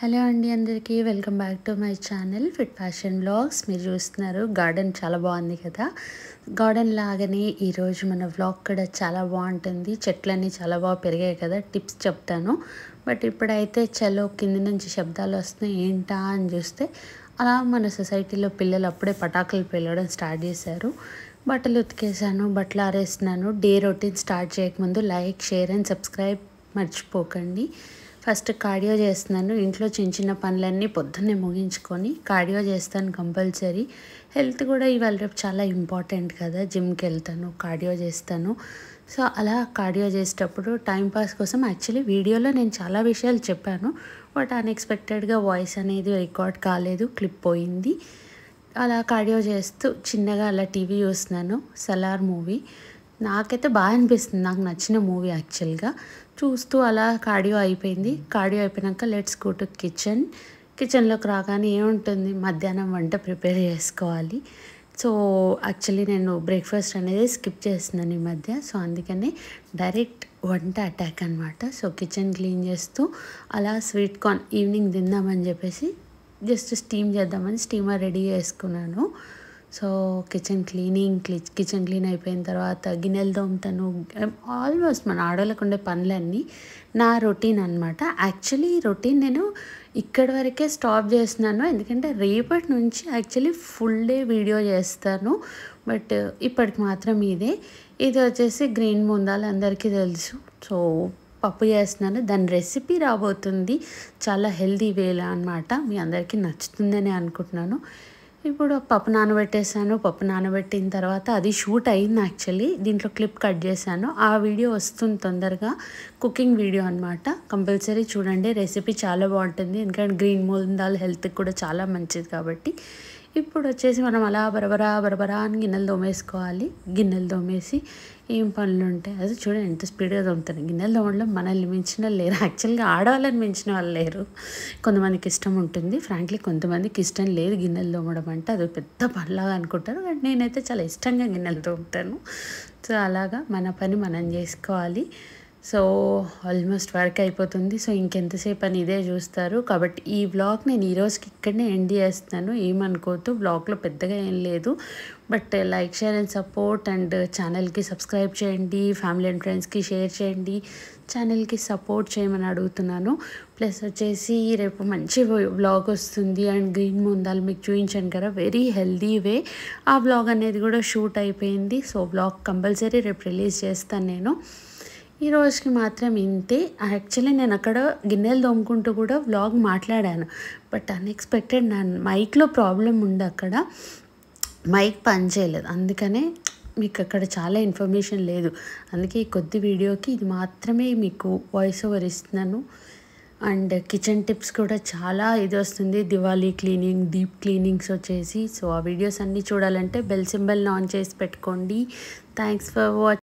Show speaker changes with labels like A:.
A: hello అండి అందరికీ welcome back to my channel fit fashion blogs మీరు చూస్తున్నారు గార్డెన్ చాలా బాగుంది కదా గార్డెన్ లాగానే ఈరోజు మన బ్లాగ్ కూడా చాలా బాగుంటుంది చెట్లన్నీ చాలా బాగా పెరిగాయి కదా టిప్స్ చెప్తాను బట్ ఇప్పుడైతే చలో కింది నుంచి శబ్దాలు వస్తున్నాయి ఏంటా అని చూస్తే అలా మన సొసైటీలో పిల్లలు అప్పుడే పటాకులు పెళ్ళడం స్టార్ట్ చేశారు బట్టలు ఉతికేసాను బట్టలు ఆరేస్తున్నాను డే రొటీన్ స్టార్ట్ చేయకముందు లైక్ షేర్ అండ్ సబ్స్క్రైబ్ మర్చిపోకండి ఫస్ట్ కార్డియో చేస్తున్నాను ఇంట్లో చిన్న చిన్న పనులన్నీ పొద్దున్నే ముగించుకొని కార్డియో చేస్తాను కంపల్సరీ హెల్త్ కూడా ఇవాళ రేపు చాలా ఇంపార్టెంట్ కదా జిమ్కి వెళ్తాను కార్డియో చేస్తాను సో అలా కార్డియో చేసేటప్పుడు టైంపాస్ కోసం యాక్చువల్లీ వీడియోలో నేను చాలా విషయాలు చెప్పాను బట్ అన్ఎక్స్పెక్టెడ్గా వాయిస్ అనేది రికార్డ్ కాలేదు క్లిప్ పోయింది అలా కార్డియో చేస్తూ చిన్నగా అలా టీవీ చూస్తున్నాను సలార్ మూవీ నాకైతే బాగా అనిపిస్తుంది నాకు నచ్చిన మూవీ యాక్చువల్గా చూస్తూ అలా కార్డియో అయిపోయింది కార్డియో అయిపోయాక లెట్స్ గో టు కిచెన్ కిచెన్లోకి రాగానే ఏముంటుంది మధ్యాహ్నం వంట ప్రిపేర్ చేసుకోవాలి సో యాక్చువల్లీ నేను బ్రేక్ఫాస్ట్ అనేది స్కిప్ చేస్తున్నాను ఈ మధ్య సో అందుకనే డైరెక్ట్ వంట అటాక్ అనమాట సో కిచెన్ క్లీన్ చేస్తూ అలా స్వీట్ కార్న్ ఈవినింగ్ తిందామని చెప్పేసి జస్ట్ స్టీమ్ చేద్దామని స్టీమర్ రెడీ చేసుకున్నాను so kitchen cleaning kitchen clean అయిపోయిన తర్వాత గిన్నెలు తోముతాను ఆల్మోస్ట్ మన ఆడవాళ్ళకు ఉండే పనులన్నీ నా రొటీన్ అనమాట యాక్చువల్లీ ఈ రొటీన్ నేను ఇక్కడి వరకే స్టాప్ చేస్తున్నాను ఎందుకంటే రేపటి నుంచి యాక్చువల్లీ ఫుల్ డే వీడియో చేస్తాను బట్ ఇప్పటికి మాత్రం ఇదే ఇది వచ్చేసి గ్రీన్ ముందాలు అందరికీ తెలుసు సో పప్పు చేస్తున్నాను దాని రెసిపీ రాబోతుంది చాలా హెల్దీ వేలా అనమాట మీ అందరికీ నచ్చుతుందని అనుకుంటున్నాను ఇప్పుడు పప్పు నానబెట్టేసాను పప్పు నానబెట్టిన తర్వాత అది షూట్ అయింది యాక్చువల్లీ దీంట్లో క్లిప్ కట్ చేశాను ఆ వీడియో వస్తుంది తొందరగా కుకింగ్ వీడియో అనమాట కంపల్సరీ చూడండి రెసిపీ చాలా బాగుంటుంది ఎందుకంటే గ్రీన్ మూలం హెల్త్కి కూడా చాలా మంచిది కాబట్టి ఇప్పుడు వచ్చేసి మనం అలా బరబరా బరబరా అని గిన్నెలు దోమేసుకోవాలి గిన్నెలు దోమేసి ఏం పనులు ఉంటాయి అది చూడండి ఎంత స్పీడ్గా తోముతాను గిన్నెలు దోమడం మనల్ని మించిన వాళ్ళు లేరు యాక్చువల్గా ఆడవాళ్ళని మించిన వాళ్ళు లేరు కొంతమందికి ఇష్టం ఉంటుంది ఫ్రాంక్లీ కొంతమందికి ఇష్టం లేదు గిన్నెలు దోమడం అంటే అది పెద్ద పనిలాగా అనుకుంటారు బట్ నేనైతే చాలా ఇష్టంగా గిన్నెలు దోముతాను సో అలాగా మన పని మనం చేసుకోవాలి సో ఆల్మోస్ట్ వర్క్ అయిపోతుంది సో ఇంకెంతసేపు అని ఇదే చూస్తారు కాబట్టి ఈ బ్లాగ్ నేను ఈరోజుకి ఇక్కడనే ఎండ్ చేస్తున్నాను ఏమనుకోవద్దు బ్లాగ్లో పెద్దగా ఏం లేదు but like share and support and ఛానల్కి సబ్స్క్రైబ్ చేయండి ఫ్యామిలీ అండ్ ఫ్రెండ్స్కి షేర్ చేయండి ఛానల్కి సపోర్ట్ చేయమని అడుగుతున్నాను ప్లస్ వచ్చేసి రేపు మంచి బ్లాగ్ వస్తుంది అండ్ గ్రీన్ ముందాలు మీకు చూపించాను కదా వెరీ హెల్దీ వే ఆ బ్లాగ్ అనేది కూడా షూట్ అయిపోయింది సో బ్లాగ్ కంపల్సరీ రేపు రిలీజ్ చేస్తాను నేను ఈ రోజుకి మాత్రం ఇంతే యాక్చువల్లీ నేను అక్కడ గిన్నెలు తోముకుంటూ కూడా వ్లాగ్ మాట్లాడాను బట్ అన్ఎక్స్పెక్టెడ్ నా మైక్లో ప్రాబ్లం ఉంది అక్కడ మైక్ పనిచేయలేదు అందుకనే మీకు అక్కడ చాలా ఇన్ఫర్మేషన్ లేదు అందుకే ఈ కొద్ది వీడియోకి ఇది మాత్రమే మీకు వాయిస్ ఓవర్ ఇస్తున్నాను అండ్ కిచెన్ టిప్స్ కూడా చాలా ఇది వస్తుంది దివాళీ క్లీనింగ్ డీప్ క్లీనింగ్స్ వచ్చేసి సో ఆ వీడియోస్ అన్నీ చూడాలంటే బెల్ సింబల్ ఆన్ చేసి పెట్టుకోండి థ్యాంక్స్ ఫర్ వాచ్